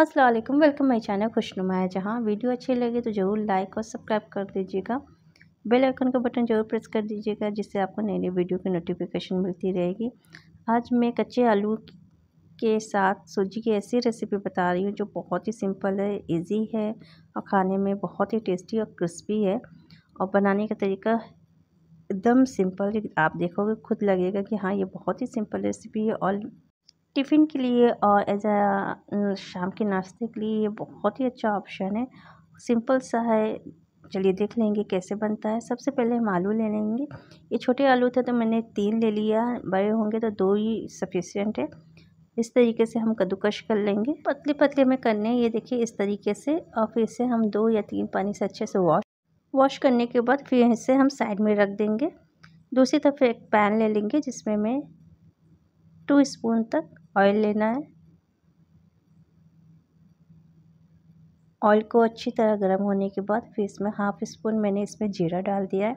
Aslam welcome my channel खुशनुमा है जहाँ वीडियो अच्छी लगे तो ज़रूर लाइक और सब्सक्राइब कर दीजिएगा बेल आइकन का बटन ज़रूर प्रेस कर दीजिएगा जिससे आपको नई नई वीडियो की नोटिफिकेशन मिलती रहेगी आज मैं कच्चे आलू के साथ सूजी की ऐसी रेसिपी बता रही हूँ जो बहुत ही सिंपल है इजी है और खाने में बहुत ही टेस्टी और क्रिस्पी है और बनाने का तरीका एकदम सिंपल आप देखोगे खुद लगेगा कि हाँ ये बहुत ही सिंपल रेसिपी है और टिफ़िन के लिए और एज अ शाम के नाश्ते के लिए ये बहुत ही अच्छा ऑप्शन है सिंपल सा है चलिए देख लेंगे कैसे बनता है सबसे पहले हम आलू ले लेंगे ये छोटे आलू थे तो मैंने तीन ले लिया बड़े होंगे तो दो ही सफिशियंट है इस तरीके से हम कद्दूकश कर लेंगे पतले पतले में करने ये देखिए इस तरीके से और फिर इसे हम दो या तीन पानी से अच्छे से वॉश वॉश करने के बाद फिर इसे हम साइड में रख देंगे दूसरी तरफ एक पैन ले लेंगे जिसमें मैं टू स्पून तक ऑयल लेना है ऑयल को अच्छी तरह गर्म होने के बाद फिर इसमें हाफ़ स्पून मैंने इसमें जीरा डाल दिया है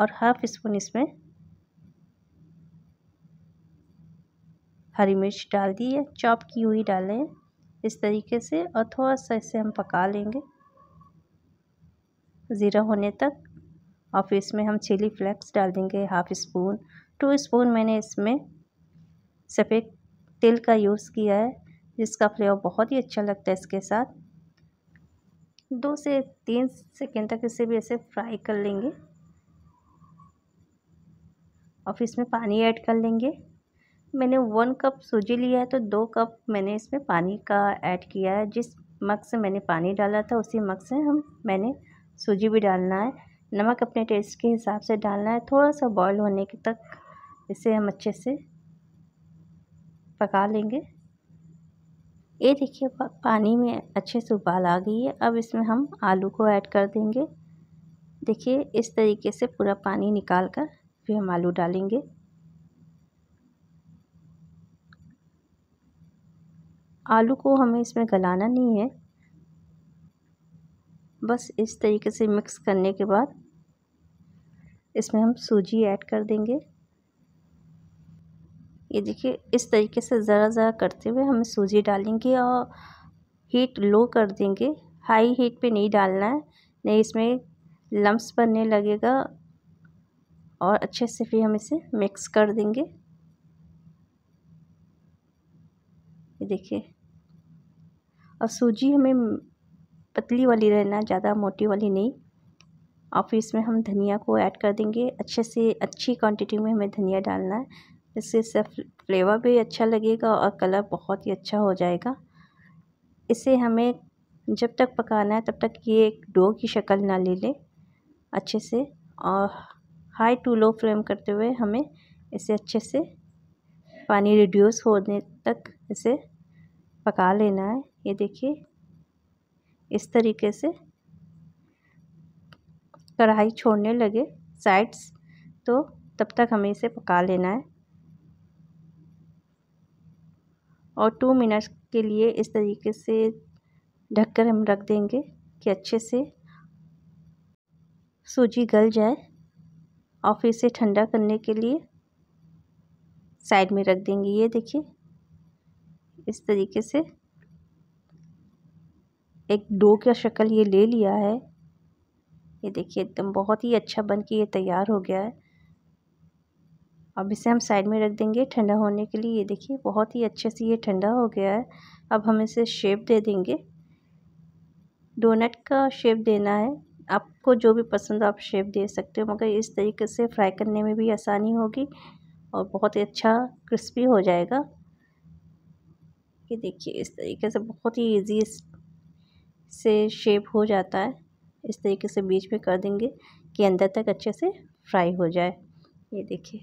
और हाफ़ स्पून इसमें हरी मिर्च डाल दी है चॉप की हुई डालें इस तरीके से और थोड़ा सा इसे हम पका लेंगे ज़ीरा होने तक और फिर इसमें हम चिली फ्लेक्स डाल देंगे हाफ़ स्पून टू स्पून मैंने इसमें सफ़ेद तिल का यूज़ किया है जिसका फ्लेवर बहुत ही अच्छा लगता है इसके साथ दो से तीन सेकेंड तक इसे भी ऐसे फ्राई कर लेंगे और फिर इसमें पानी ऐड कर लेंगे मैंने वन कप सूजी लिया है तो दो कप मैंने इसमें पानी का ऐड किया है जिस मग से मैंने पानी डाला था उसी मग से हम मैंने सूजी भी डालना है नमक अपने टेस्ट के हिसाब से डालना है थोड़ा सा बॉयल होने के तक इसे हम अच्छे से पका लेंगे ये देखिए पानी में अच्छे से उबाल आ गई है अब इसमें हम आलू को ऐड कर देंगे देखिए इस तरीके से पूरा पानी निकाल कर फिर हम आलू डालेंगे आलू को हमें इसमें गलाना नहीं है बस इस तरीके से मिक्स करने के बाद इसमें हम सूजी ऐड कर देंगे ये देखिए इस तरीके से ज़रा ज़रा करते हुए हम सूजी डालेंगे और हीट लो कर देंगे हाई हीट पे नहीं डालना है नहीं इसमें लम्स बनने लगेगा और अच्छे से फिर हम इसे मिक्स कर देंगे ये देखिए और सूजी हमें पतली वाली रहना ज़्यादा मोटी वाली नहीं और फिर इसमें हम धनिया को ऐड कर देंगे अच्छे से अच्छी क्वांटिटी में हमें धनिया डालना है इससे इससे फ्लेवर भी अच्छा लगेगा और कलर बहुत ही अच्छा हो जाएगा इसे हमें जब तक पकाना है तब तक ये एक डो की शक्ल ना ले ले अच्छे से और हाई टू लो फ्लेम करते हुए हमें इसे अच्छे से पानी रिड्यूस होने तक इसे पका लेना है ये देखिए इस तरीके से कढ़ाई छोड़ने लगे साइड्स तो तब तक हमें इसे पका लेना है और टू मिनट्स के लिए इस तरीके से ढक कर हम रख देंगे कि अच्छे से सूजी गल जाए और फिर इसे ठंडा करने के लिए साइड में रख देंगे ये देखिए इस तरीके से एक डो का शक्ल ये ले लिया है ये देखिए एकदम बहुत ही अच्छा बन के ये तैयार हो गया है अब इसे हम साइड में रख देंगे ठंडा होने के लिए ये देखिए बहुत ही अच्छे से ये ठंडा हो गया है अब हम इसे शेप दे देंगे डोनट का शेप देना है आपको जो भी पसंद आप शेप दे सकते हो मगर इस तरीके से फ्राई करने में भी आसानी होगी और बहुत ही अच्छा क्रिस्पी हो जाएगा ये देखिए इस तरीके से बहुत ही इजी से शेप हो जाता है इस तरीके से बीच में कर देंगे कि अंदर तक अच्छे से फ्राई हो जाए ये देखिए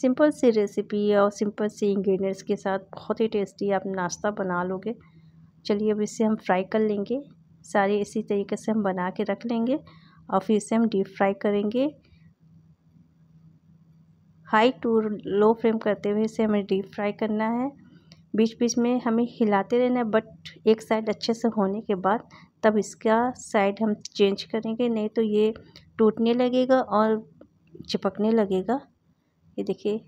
सिंपल सी रेसिपी और सिंपल सी इंग्रेडिएंट्स के साथ बहुत ही टेस्टी आप नाश्ता बना लोगे चलिए अब इसे हम फ्राई कर लेंगे सारे इसी तरीके से हम बना के रख लेंगे और फिर इसे हम डीप फ्राई करेंगे हाई टू लो फ्लेम करते हुए इसे हमें डीप फ्राई करना है बीच बीच में हमें हिलाते रहना है बट एक साइड अच्छे से होने के बाद तब इसका साइड हम चेंज करेंगे नहीं तो ये टूटने लगेगा और चिपकने लगेगा ये देखिए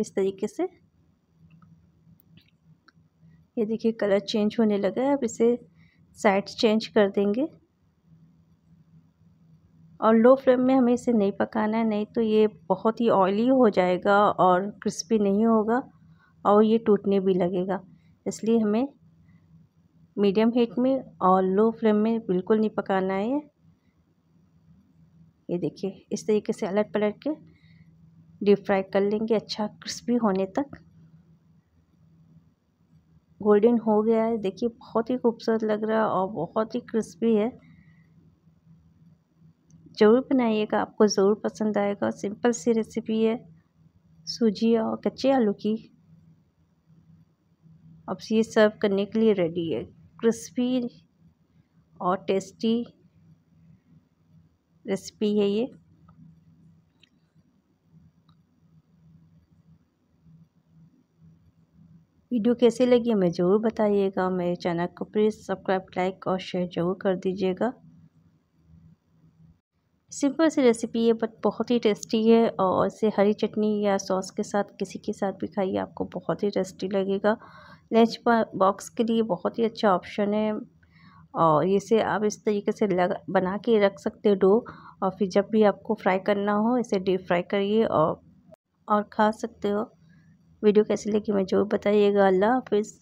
इस तरीके से ये देखिए कलर चेंज होने लगा है अब इसे साइड चेंज कर देंगे और लो फ्लेम में हमें इसे नहीं पकाना है नहीं तो ये बहुत ही ऑयली हो जाएगा और क्रिस्पी नहीं होगा और ये टूटने भी लगेगा इसलिए हमें मीडियम हीट में और लो फ्लेम में बिल्कुल नहीं पकाना है ये देखिए इस तरीके से अलट पलट के डीप फ्राई कर लेंगे अच्छा क्रिस्पी होने तक गोल्डन हो गया है देखिए बहुत ही खूबसूरत लग रहा है और बहुत ही क्रिस्पी है ज़रूर बनाइएगा आपको ज़रूर पसंद आएगा सिंपल सी रेसिपी है सूजी और कच्चे आलू की अब ये सर्व करने के लिए रेडी है क्रिस्पी और टेस्टी रेसिपी है ये वीडियो कैसी लगी हमें ज़रूर बताइएगा मेरे चैनल को प्लीज़ सब्सक्राइब लाइक और शेयर ज़रूर कर दीजिएगा सिंपल सी रेसिपी है बट बहुत ही टेस्टी है और इसे हरी चटनी या सॉस के साथ किसी के साथ भी खाइए आपको बहुत ही टेस्टी लगेगा लंच बॉक्स के लिए बहुत ही अच्छा ऑप्शन है और इसे आप इस तरीके से लग बना के रख सकते हो डो और फिर जब भी आपको फ्राई करना हो इसे डीप फ्राई करिए और और खा सकते हो वीडियो कैसी लगी मुझे ज़रूर बताइएगा अल्लाह हाफिज़